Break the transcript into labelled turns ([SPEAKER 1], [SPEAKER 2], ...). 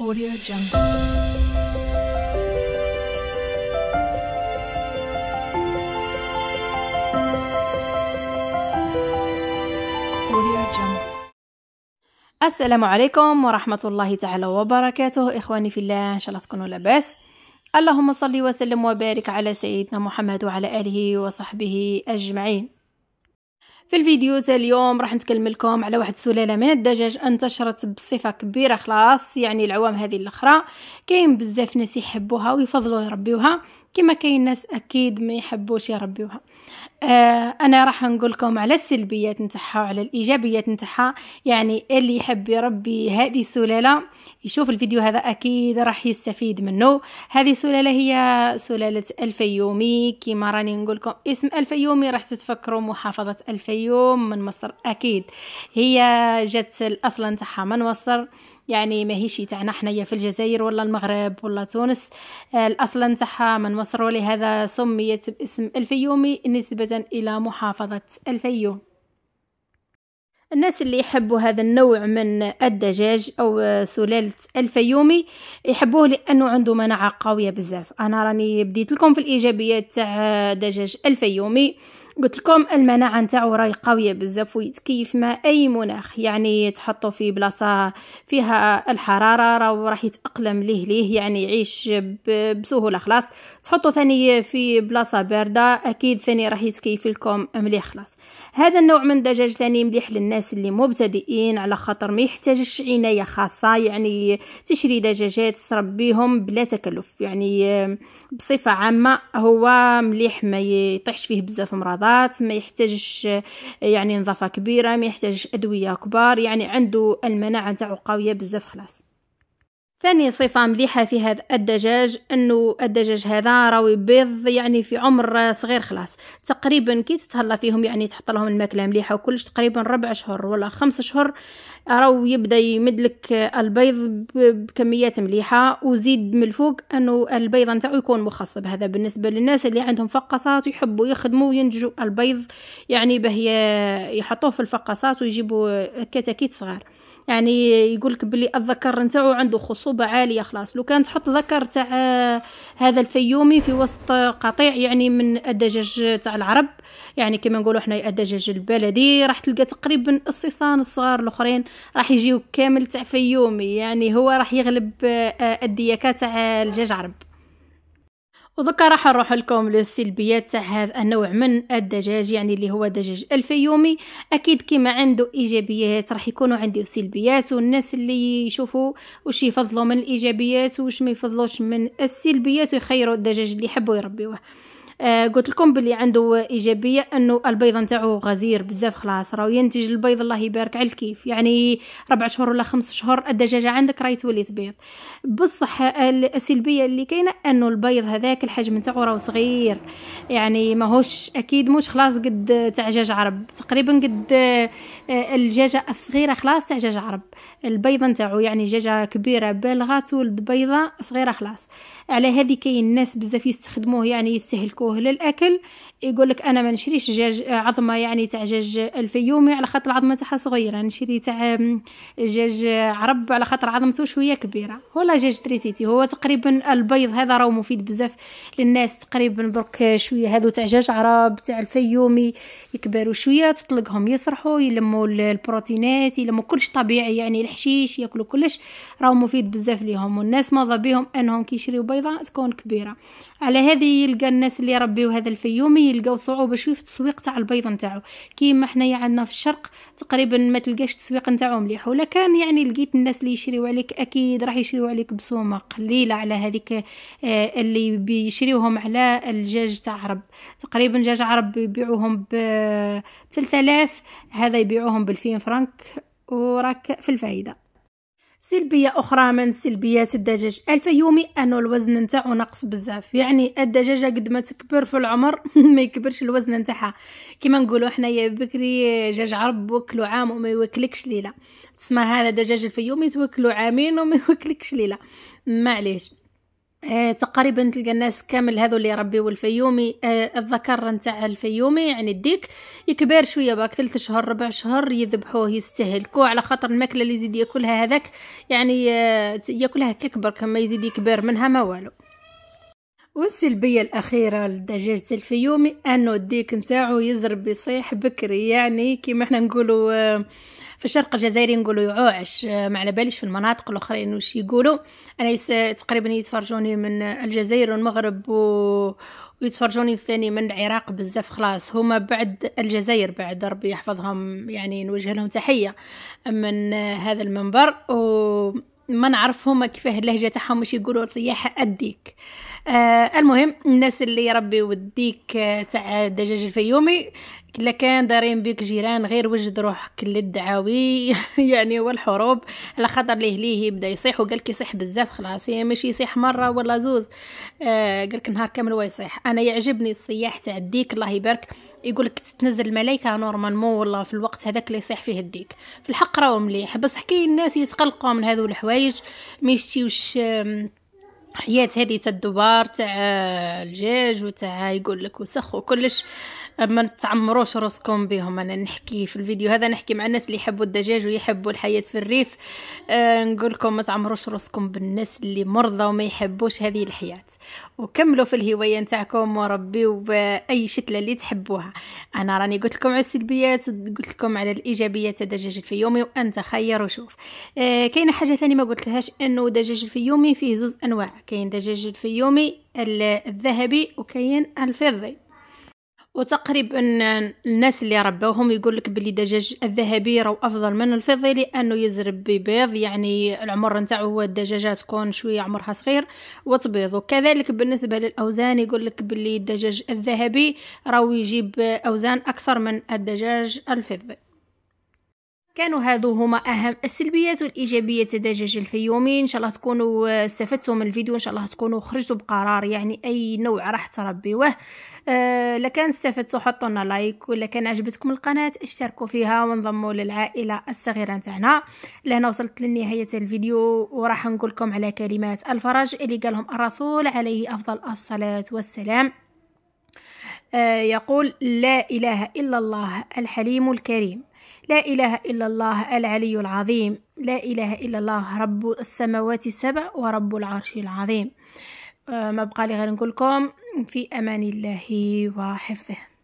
[SPEAKER 1] Audio Jungle. السلام عليكم ورحمة الله تعالى وبركاته إخواني في الله إن شاء الله تكونوا لاباس اللهم صل وسلم وبارك على سيدنا محمد وعلى آله وصحبه أجمعين في الفيديو تاع اليوم راح نتكلم لكم على واحد السلاله من الدجاج انتشرت بصفه كبيره خلاص يعني العوام هذه الاخرى كاين بزاف ناس يحبوها ويفضلوا يربيوها كما كاين ناس اكيد ما يحبوش يربيوها آه انا راح نقول لكم على السلبيات نتاعها وعلى الايجابيات نتاعها يعني اللي يحب يربي هذه السلاله يشوف الفيديو هذا اكيد راح يستفيد منه هذه السلاله هي سلاله الفيومي كما راني نقول لكم اسم الفيومي راح تتفكروا محافظه الفيوم من مصر اكيد هي جات الاصل نتاعها من مصر يعني ماهيش تاعنا حنايا في الجزائر ولا المغرب ولا تونس آه الاصل نتاعها من مصر ولهذا سميت باسم الفيومي نسبة إلى محافظة الفيوم الناس اللي يحبوا هذا النوع من الدجاج او سلالة الفيومي يحبوه لانه عنده مناعة قوية بزاف انا راني بديت لكم في الايجابيات تاع دجاج الفيومي قلت لكم المناعه نتاعو راهي قويه بزاف ويتكيف مع اي مناخ يعني تحطو في بلاصه فيها الحراره راهو راح يتاقلم ليه ليه يعني يعيش بسهوله خلاص تحطو ثاني في بلاصه بارده اكيد ثاني راح يتكيف لكم مليح خلاص هذا النوع من الدجاج ثاني مليح للناس اللي مبتدئين على خاطر ما يحتاجش عنايه خاصه يعني تشري دجاجات تربيهم بلا تكلف يعني بصفه عامه هو مليح ما يطيحش فيه بزاف مرضى النشاط ما يحتاجش يعني نظافه كبيره ما يحتاجش ادويه كبار يعني عنده المناعه نتاعو قويه بزاف خلاص ثاني صفة مليحة في هذا الدجاج أنه الدجاج هذا راوي بيض يعني في عمر صغير خلاص تقريبا كي تتهلا فيهم يعني تحط لهم الماكلة مليحة وكلش تقريبا ربع شهر ولا خمس شهر راهو يبدا يمدلك البيض بكميات مليحه وزيد من الفوق انه البيض نتاعو يكون مخصب هذا بالنسبه للناس اللي عندهم فقاصات ويحبوا يخدموا وينتجوا البيض يعني باه يحطوه في الفقاصات ويجيبوا كتاكيت صغار يعني يقولك بلي الذكر نتاعو عنده خصوبه عاليه خلاص لو كان تحط ذكر تاع هذا الفيومي في وسط قطيع يعني من الدجاج تاع العرب يعني كما نقولوا حنا الدجاج البلدي راح تلقى تقريبا الصيصان الصغار الاخرين راح يجيو كامل تاع فيومي يعني هو راح يغلب آه، آه، الدياكه تاع الدجاج عرب ودكا راح نروح لكم للسلبيات تاع هذا النوع من الدجاج يعني اللي هو دجاج الفيومي اكيد كيما عنده ايجابيات راح يكونوا عنده سلبيات والناس اللي يشوفوا واش يفضلوا من الايجابيات واش ما يفضلوش من السلبيات ويخيروا الدجاج اللي يحبوا يربيوه آه، قلت لكم باللي عنده ايجابيه انه البيض نتاعو غزير بزاف خلاص راه ينتج البيض الله يبارك على الكيف يعني ربع شهور ولا خمس شهور الدجاجه عندك راهي تولي تبيض بصح السلبيه اللي كاينه انه البيض هذاك الحجم نتاعو راه صغير يعني ماهوش اكيد مش خلاص قد تاع جاج عرب تقريبا قد آه، الدجاجه الصغيره خلاص تاع جاج عرب البيضه نتاعو يعني دجاجه كبيره بالغه تولد بيضه صغيره خلاص على هذه كاين الناس بزاف يستخدموه يعني يستهلكوه يحتاجوه للاكل يقول لك انا ما نشريش دجاج آه، عظمه يعني تاع دجاج الفيومي على خاطر العظمه تاعها صغيره نشري تاع دجاج عرب على خاطر عظمته شويه كبيره ولا دجاج تريسيتي هو تقريبا البيض هذا راه مفيد بزاف للناس تقريبا درك شويه هذو تاع دجاج عرب تاع الفيومي يكبروا شويه تطلقهم يسرحوا يلموا البروتينات يلموا كلش طبيعي يعني الحشيش ياكلوا كلش راه مفيد بزاف ليهم والناس ما بيهم انهم كيشريو بيضه تكون كبيره على هذه يلقى الناس اللي ربي وهذا الفيومي يلقاو صعوبه شويه في التسويق تاع البيض نتاعو كيما حنايا عندنا في الشرق تقريبا ما تلقاش التسويق نتاعو مليح ولا كان يعني لقيت الناس اللي يشريو عليك اكيد راح يشريو عليك بصومه قليله على هذيك آه، اللي بيشريوهم على الجاج تاع عرب تقريبا جاج عرب يبيعوهم ب 3000 آه، هذا يبيعوهم بالفين فرانك وراك في الفايده سلبيه اخرى من سلبيات الدجاج الفيومي انه الوزن نتاعو نقص بزاف يعني الدجاجه قد ما تكبر في العمر ما يكبرش الوزن نتاعها كما نقولوا حنايا بكري دجاج عرب وكلو عام وما يوكلكش ليله تسمى هذا دجاج الفيومي توكلو عامين وما يوكلكش ليله ما آه، تقريبا تلقى الناس كامل هذو اللي يربيو الفيومي آه الذكر نتاع الفيومي يعني الديك يكبر شويه باك ثلاث شهور ربع شهر يذبحوه يستهلكوه على خاطر الماكله اللي يزيد ياكلها هذاك يعني آه ياكلها ككبر كما يزيد يكبر منها ما والو والسلبية الأخيرة لدجاجة الفيومي أنه الديك نتاعو يزرب يصيح بكري يعني كيما احنا نقولوا آه، في الشرق الجزائري نقولوا يعوعش آه، ما على باليش في المناطق الأخرين وش يقولوا أنا يس... تقريبا يتفرجوني من الجزائر والمغرب و... ويتفرجوني الثاني من العراق بزاف خلاص هما بعد الجزائر بعد ربي يحفظهم يعني نوجه لهم تحية من هذا المنبر و ما نعرف هما كيفاه اللهجه تاعهم واش يقولوا صياحه اديك آه المهم الناس اللي ربي وديك آه، تاع الدجاج الفيومي الا كان دارين بك جيران غير وجد روحك للدعاوي يعني والحروب على خاطر ليه ليه يبدا يصيح وقالك يصيح بزاف خلاص هي ماشي يصيح مره ولا زوز آه قالك نهار كامل هو يصيح انا يعجبني الصياح تاع الديك الله يبارك يقول لك تتنزل الملائكه نورمالمون والله في الوقت هذاك اللي يصيح فيه الديك في الحق راهو مليح بصح كاين الناس يتقلقوا من هذو الحوايج ما يشتيوش آه حيات هذه تاع الدبار تاع الجاج وتاع يقول لك وسخ وكلش ما تعمروش راسكم بهم انا نحكي في الفيديو هذا نحكي مع الناس اللي يحبوا الدجاج ويحبوا الحياه في الريف أه نقول لكم ما تعمروش راسكم بالناس اللي مرضى وما يحبوش هذه الحياه وكملوا في الهوايه نتاعكم وربي باي شتله اللي تحبوها انا راني قلت لكم على السلبيات قلت لكم على الايجابيات الدجاج الفيومي وانت خير وشوف أه كاينه حاجه ثانيه ما قلت لهاش انه دجاج الفيومي فيه زوز انواع كاين دجاج الفيومي الذهبي وكاين الفضي وتقريبا الناس اللي ربوهم يقول لك بلي الدجاج الذهبي راهو افضل من الفضي لانه يزرب ببيض يعني العمر نتاعو هو الدجاجه تكون شويه عمرها صغير وتبيض وكذلك بالنسبه للاوزان يقول لك بلي الدجاج الذهبي راهو يجيب اوزان اكثر من الدجاج الفضي كانوا هادو هما اهم السلبيات والايجابيه دجاج الفيومي ان شاء الله تكونوا استفدتوا من الفيديو ان شاء الله تكونوا خرجتوا بقرار يعني اي نوع راح تربيوه أه لكان استفدتوا حطوا لنا لايك ولا كان عجبتكم القناه اشتركوا فيها وانضموا للعائله الصغيره تاعنا لهنا وصلت لنهايه الفيديو وراح نقول لكم على كلمات الفرج اللي قالهم الرسول عليه افضل الصلاه والسلام آه، يقول لا إله إلا الله الحليم الكريم لا إله إلا الله العلي العظيم لا إله إلا الله رب السماوات السبع ورب العرش العظيم آه، ما بقى لي غير نقول لكم في أمان الله وحفظه